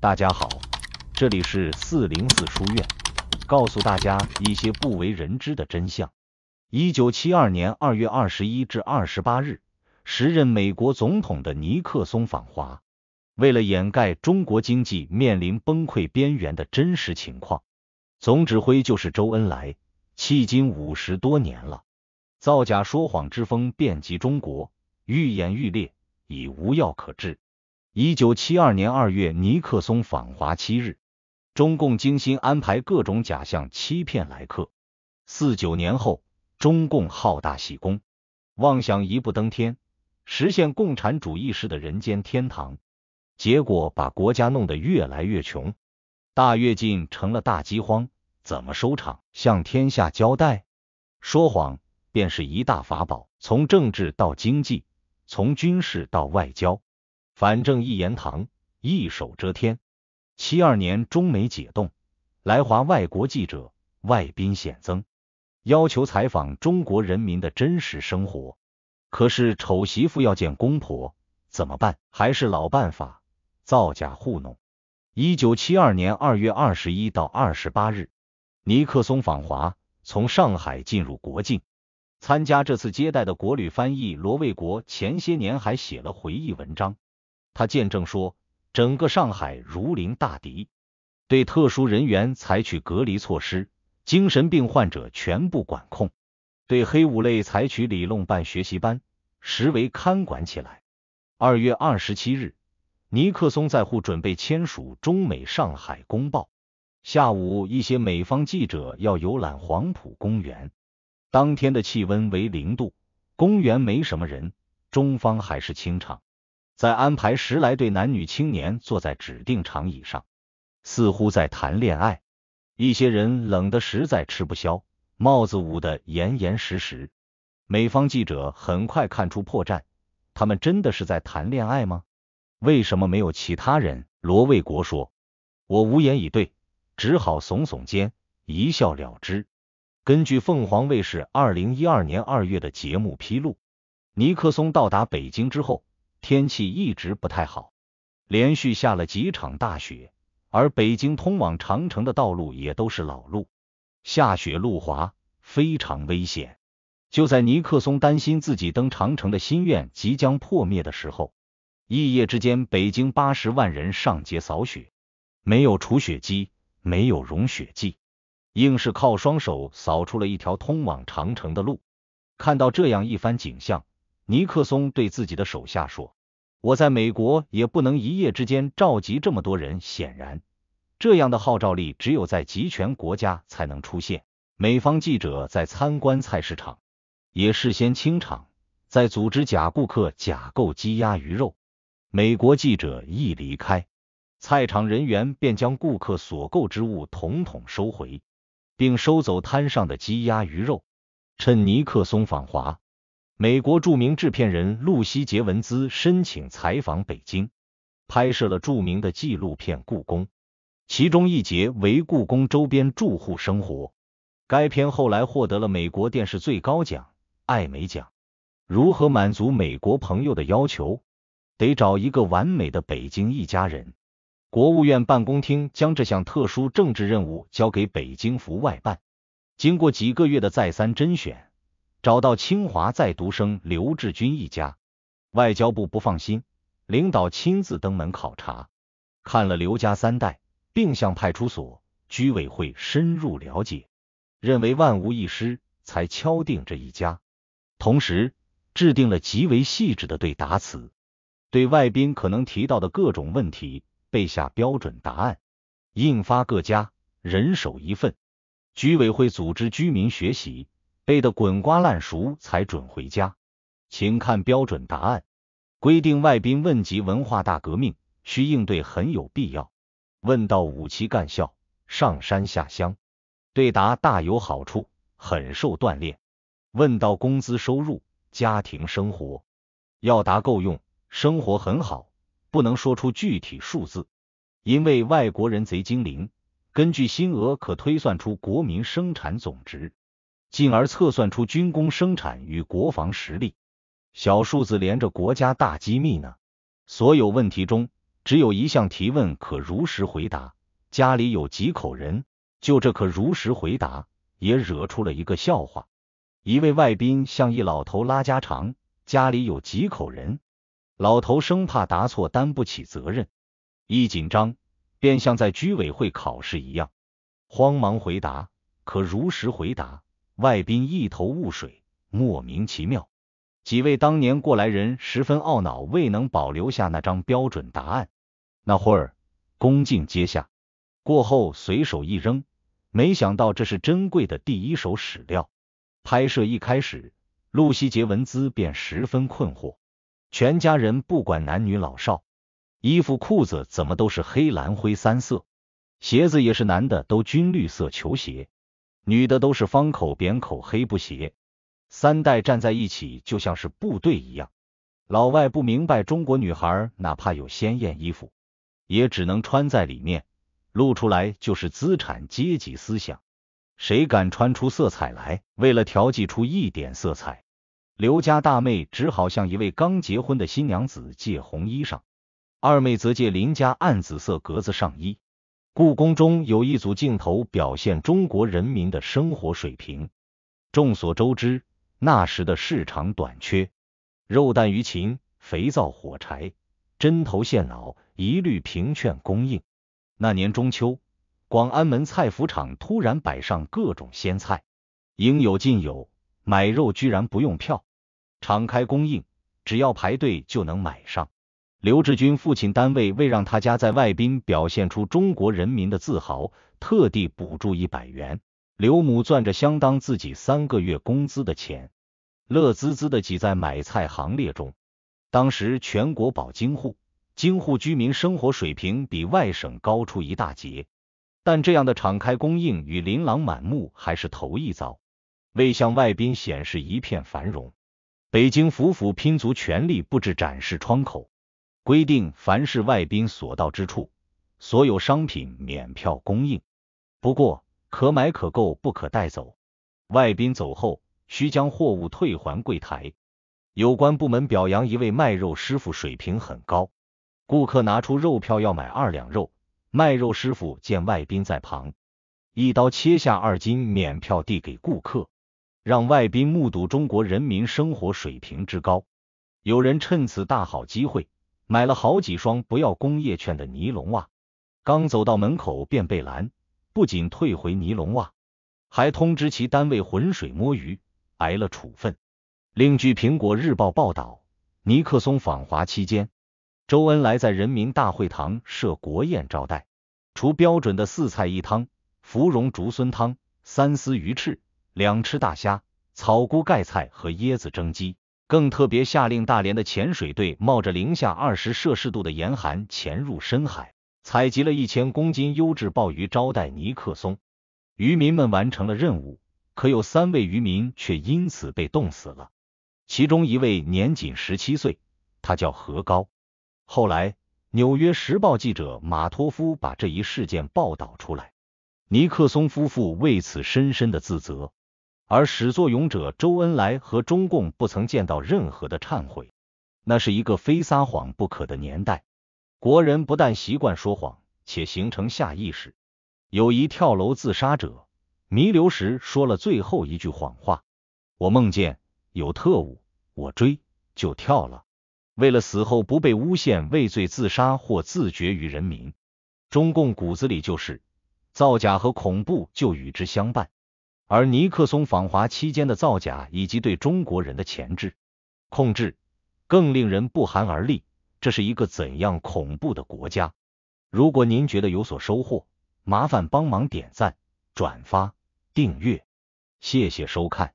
大家好，这里是四零四书院，告诉大家一些不为人知的真相。一九七二年二月二十一至二十八日，时任美国总统的尼克松访华，为了掩盖中国经济面临崩溃边缘的真实情况，总指挥就是周恩来。迄今五十多年了，造假说谎之风遍及中国，愈演愈烈，已无药可治。一九七二年二月，尼克松访华七日，中共精心安排各种假象欺骗来客。四九年后，中共好大喜功，妄想一步登天，实现共产主义式的人间天堂，结果把国家弄得越来越穷。大跃进成了大饥荒，怎么收场？向天下交代？说谎便是一大法宝，从政治到经济，从军事到外交。反正一言堂，一手遮天。七二年中美解冻，来华外国记者外宾显增，要求采访中国人民的真实生活。可是丑媳妇要见公婆，怎么办？还是老办法，造假糊弄。一九七二年二月二十一到二十八日，尼克松访华，从上海进入国境。参加这次接待的国旅翻译罗卫国，前些年还写了回忆文章。他见证说，整个上海如临大敌，对特殊人员采取隔离措施，精神病患者全部管控，对黑五类采取理论办学习班，实为看管起来。二月二十七日，尼克松在沪准备签署中美《上海公报》。下午，一些美方记者要游览黄浦公园。当天的气温为零度，公园没什么人，中方还是清场。再安排十来对男女青年坐在指定长椅上，似乎在谈恋爱。一些人冷得实在吃不消，帽子捂得严严实实。美方记者很快看出破绽：他们真的是在谈恋爱吗？为什么没有其他人？罗卫国说：“我无言以对，只好耸耸肩，一笑了之。”根据凤凰卫视二零一二年二月的节目披露，尼克松到达北京之后。天气一直不太好，连续下了几场大雪，而北京通往长城的道路也都是老路，下雪路滑，非常危险。就在尼克松担心自己登长城的心愿即将破灭的时候，一夜之间，北京八十万人上街扫雪，没有除雪机，没有融雪剂，硬是靠双手扫出了一条通往长城的路。看到这样一番景象。尼克松对自己的手下说：“我在美国也不能一夜之间召集这么多人。显然，这样的号召力只有在集权国家才能出现。”美方记者在参观菜市场，也事先清场，在组织假顾客假购鸡鸭鱼肉。美国记者一离开，菜场人员便将顾客所购之物统统收回，并收走摊上的鸡鸭鱼肉。趁尼克松访华。美国著名制片人露西·杰文兹申请采访北京，拍摄了著名的纪录片《故宫》，其中一节为故宫周边住户生活。该片后来获得了美国电视最高奖——艾美奖。如何满足美国朋友的要求？得找一个完美的北京一家人。国务院办公厅将这项特殊政治任务交给北京服外办。经过几个月的再三甄选。找到清华在读生刘志军一家，外交部不放心，领导亲自登门考察，看了刘家三代，并向派出所、居委会深入了解，认为万无一失，才敲定这一家。同时制定了极为细致的对答词，对外宾可能提到的各种问题背下标准答案，印发各家人手一份，居委会组织居民学习。背得滚瓜烂熟才准回家，请看标准答案。规定外宾问及文化大革命，需应对很有必要。问到五七干校、上山下乡，对答大有好处，很受锻炼。问到工资收入、家庭生活，要答够用，生活很好，不能说出具体数字，因为外国人贼精灵，根据薪额可推算出国民生产总值。进而测算出军工生产与国防实力，小数字连着国家大机密呢。所有问题中，只有一项提问可如实回答：家里有几口人？就这可如实回答，也惹出了一个笑话。一位外宾向一老头拉家常：“家里有几口人？”老头生怕答错担不起责任，一紧张便像在居委会考试一样，慌忙回答：“可如实回答。”外宾一头雾水，莫名其妙。几位当年过来人十分懊恼，未能保留下那张标准答案。那会儿恭敬接下，过后随手一扔，没想到这是珍贵的第一手史料。拍摄一开始，露西杰文兹便十分困惑：全家人不管男女老少，衣服裤子怎么都是黑蓝灰三色，鞋子也是男的都军绿色球鞋。女的都是方口、扁口、黑布鞋，三代站在一起就像是部队一样。老外不明白中国女孩哪怕有鲜艳衣服，也只能穿在里面，露出来就是资产阶级思想。谁敢穿出色彩来？为了调剂出一点色彩，刘家大妹只好向一位刚结婚的新娘子借红衣裳，二妹则借邻家暗紫色格子上衣。故宫中有一组镜头表现中国人民的生活水平。众所周知，那时的市场短缺，肉蛋鱼禽、肥皂、火柴、针头线脑一律凭券供应。那年中秋，广安门菜府场突然摆上各种鲜菜，应有尽有。买肉居然不用票，敞开供应，只要排队就能买上。刘志军父亲单位为让他家在外宾表现出中国人民的自豪，特地补助一百元。刘母攥着相当自己三个月工资的钱，乐滋滋的挤在买菜行列中。当时全国保京沪，京沪居民生活水平比外省高出一大截，但这样的敞开供应与琳琅满目还是头一遭。为向外宾显示一片繁荣，北京府府拼足全力布置展示窗口。规定，凡是外宾所到之处，所有商品免票供应。不过，可买可购，不可带走。外宾走后，需将货物退还柜台。有关部门表扬一位卖肉师傅水平很高。顾客拿出肉票要买二两肉，卖肉师傅见外宾在旁，一刀切下二斤，免票递给顾客，让外宾目睹中国人民生活水平之高。有人趁此大好机会。买了好几双不要工业券的尼龙袜，刚走到门口便被拦，不仅退回尼龙袜，还通知其单位浑水摸鱼，挨了处分。另据《苹果日报》报道，尼克松访华期间，周恩来在人民大会堂设国宴招待，除标准的四菜一汤——芙蓉竹荪汤、三丝鱼翅、两吃大虾、草菇盖菜和椰子蒸鸡。更特别下令大连的潜水队冒着零下二十摄氏度的严寒潜入深海，采集了一千公斤优质鲍鱼招待尼克松。渔民们完成了任务，可有三位渔民却因此被冻死了。其中一位年仅十七岁，他叫何高。后来，《纽约时报》记者马托夫把这一事件报道出来，尼克松夫妇为此深深的自责。而始作俑者周恩来和中共不曾见到任何的忏悔，那是一个非撒谎不可的年代。国人不但习惯说谎，且形成下意识。有一跳楼自杀者，弥留时说了最后一句谎话：“我梦见有特务，我追就跳了。”为了死后不被诬陷、畏罪自杀或自绝于人民，中共骨子里就是造假和恐怖就与之相伴。而尼克松访华期间的造假，以及对中国人的钳制、控制，更令人不寒而栗。这是一个怎样恐怖的国家？如果您觉得有所收获，麻烦帮忙点赞、转发、订阅，谢谢收看。